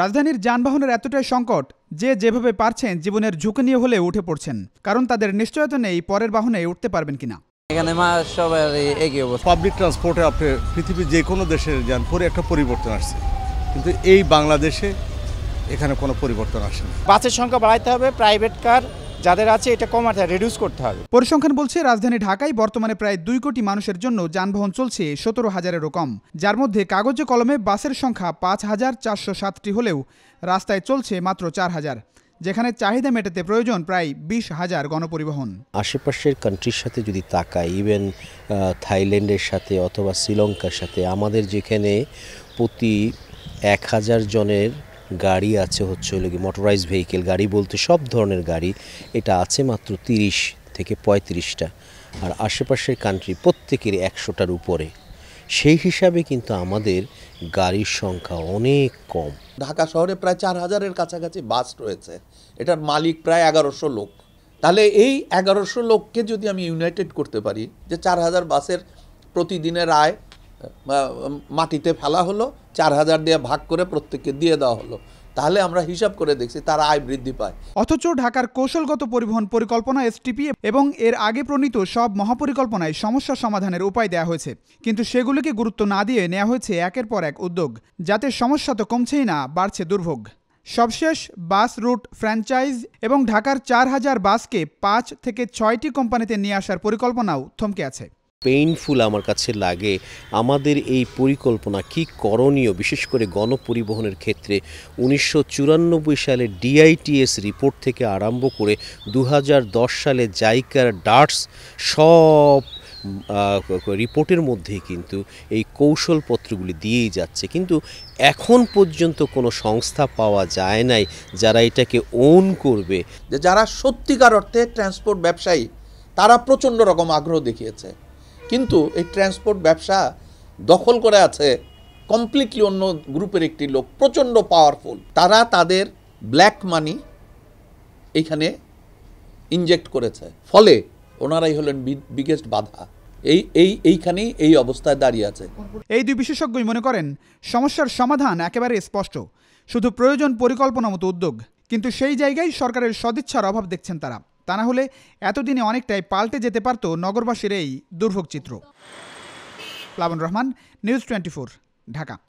রাজধানীর যানবাহনের এতটাই সংকট যে যেভাবে পারছেন জীবনের ঝুঁকি নিয়ে হলে উঠে পড়ছেন কারণ তাদের নিশ্চয়তা নেই পরের বাহনে উঠতে পারবেন কিনা এখানে পাবলিক ট্রান্সপোর্টে আপনি পৃথিবীর যে কোনো দেশের যান পরে একটা পরিবর্তন আসছে কিন্তু এই বাংলাদেশে এখানে কোনো পরিবর্তন আসে না বাসের সংখ্যা বাড়াইতে হবে প্রাইভেট কার যাদের আছে এটা কমাতে রিডিউস করতে হবে পরিসংখ্যান বলছে রাজধানী ঢাকায় বর্তমানে প্রায় দুই কোটি মানুষের জন্য যানবাহন চলছে সতেরো হাজারেরও কম যার মধ্যে কাগজে কলমে বাসের সংখ্যা পাঁচ হাজার চারশো সাতটি হলেও রাস্তায় চলছে মাত্র চার হাজার যেখানে চাহিদা মেটাতে প্রয়োজন প্রায় বিশ হাজার গণপরিবহন আশেপাশের কান্ট্রির সাথে যদি তাকাই ইভেন থাইল্যান্ডের সাথে অথবা শ্রীলঙ্কার সাথে আমাদের যেখানে প্রতি এক হাজার জনের গাড়ি আছে হচ্ছে হলো কি মোটরাইজ ভেহিকেল গাড়ি বলতে সব ধরনের গাড়ি এটা আছে মাত্র তিরিশ থেকে পঁয়ত্রিশটা আর আশেপাশের কান্ট্রি প্রত্যেকের একশোটার উপরে সেই হিসাবে কিন্তু আমাদের গাড়ির সংখ্যা অনেক কম ঢাকা শহরে প্রায় চার হাজারের কাছাকাছি বাস রয়েছে এটার মালিক প্রায় এগারোশো লোক তাহলে এই এগারোশো লোককে যদি আমি ইউনাইটেড করতে পারি যে চার হাজার বাসের প্রতিদিনের আয় মাটিতে ফেলা হলো চার হাজার দিয়ে ভাগ করে প্রত্যেককে দিয়ে দেওয়া হলো তাহলে আমরা হিসাব করে দেখছি তার আয় বৃদ্ধি পায় অথচ ঢাকার কৌশলগত পরিবহন পরিকল্পনা এসটিপি এবং এর আগে প্রণীত সব মহাপরিকল্পনায় সমস্যা সমাধানের উপায় দেওয়া হয়েছে কিন্তু সেগুলোকে গুরুত্ব না দিয়ে নেওয়া হয়েছে একের পর এক উদ্যোগ যাতে সমস্যা তো কমছেই না বাড়ছে দুর্ভোগ সবশেষ বাস রুট ফ্র্যাঞ্চাইজ এবং ঢাকার চার হাজার বাসকে পাঁচ থেকে ছয়টি কোম্পানিতে নিয়ে আসার পরিকল্পনাও থমকে আছে পেইনফুল আমার কাছে লাগে আমাদের এই পরিকল্পনা কি করণীয় বিশেষ করে গণপরিবহনের ক্ষেত্রে উনিশশো সালে ডিআইটিএস রিপোর্ট থেকে আরম্ভ করে দু সালে জাইকার ডার্টস সব রিপোর্টের মধ্যেই কিন্তু এই কৌশলপত্রগুলি দিয়েই যাচ্ছে কিন্তু এখন পর্যন্ত কোনো সংস্থা পাওয়া যায় নাই যারা এটাকে ওন করবে যারা সত্যিকার অর্থে ট্রান্সপোর্ট ব্যবসায়ী তারা প্রচণ্ড রকম আগ্রহ দেখিয়েছে কিন্তু এই ট্রান্সপোর্ট ব্যবসা দখল করে আছে কমপ্লিটলি অন্য গ্রুপের একটি লোক প্রচণ্ড পাওয়ারফুল তারা তাদের ব্ল্যাক মানি এখানে ইনজেক্ট করেছে ফলে ওনারাই হলেন বিগেস্ট বাধা এই এই এইখানেই এই অবস্থায় দাঁড়িয়ে আছে এই দুই বিশেষজ্ঞই মনে করেন সমস্যার সমাধান একেবারে স্পষ্ট শুধু প্রয়োজন পরিকল্পনা মতো উদ্যোগ কিন্তু সেই জায়গায় সরকারের সদিচ্ছার অভাব দেখছেন তারা তা না হলে এতদিনে অনেকটাই পাল্টে যেতে পারত নগরবাসীর এই দুর্ভোগ চিত্র প্লাবন রহমান নিউজ টোয়েন্টি ঢাকা